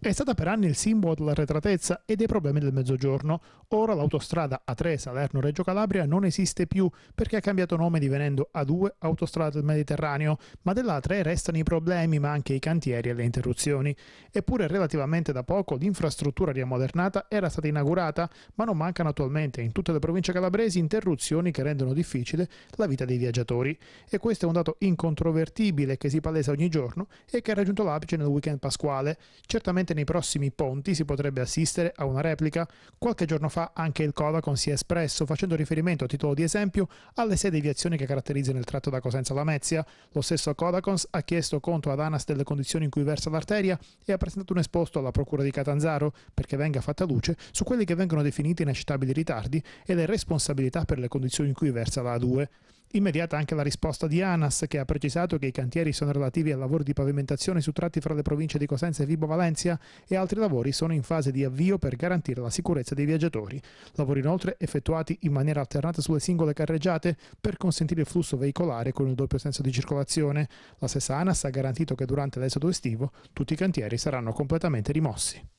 È stata per anni il simbolo dell'arretratezza e dei problemi del mezzogiorno. Ora l'autostrada A3 Salerno-Reggio Calabria non esiste più perché ha cambiato nome divenendo A2 Autostrada del Mediterraneo, ma della 3 restano i problemi ma anche i cantieri e le interruzioni. Eppure relativamente da poco l'infrastruttura riammodernata era stata inaugurata, ma non mancano attualmente in tutte le province calabresi interruzioni che rendono difficile la vita dei viaggiatori. E questo è un dato incontrovertibile che si palesa ogni giorno e che ha raggiunto l'apice nel weekend pasquale. Certamente Probabilmente nei prossimi ponti si potrebbe assistere a una replica. Qualche giorno fa anche il Codacon si è espresso facendo riferimento a titolo di esempio alle sei deviazioni che caratterizzano il tratto da Cosenza alla Mezia. Lo stesso Codacons ha chiesto conto ad ANAS delle condizioni in cui versa l'arteria e ha presentato un esposto alla Procura di Catanzaro perché venga fatta luce su quelli che vengono definiti inaccettabili ritardi e le responsabilità per le condizioni in cui versa la A2. Immediata anche la risposta di ANAS che ha precisato che i cantieri sono relativi al lavoro di pavimentazione su tratti fra le province di Cosenza e Vibo Valencia e altri lavori sono in fase di avvio per garantire la sicurezza dei viaggiatori. Lavori inoltre effettuati in maniera alternata sulle singole carreggiate per consentire il flusso veicolare con il doppio senso di circolazione. La stessa ANAS ha garantito che durante l'esodo estivo tutti i cantieri saranno completamente rimossi.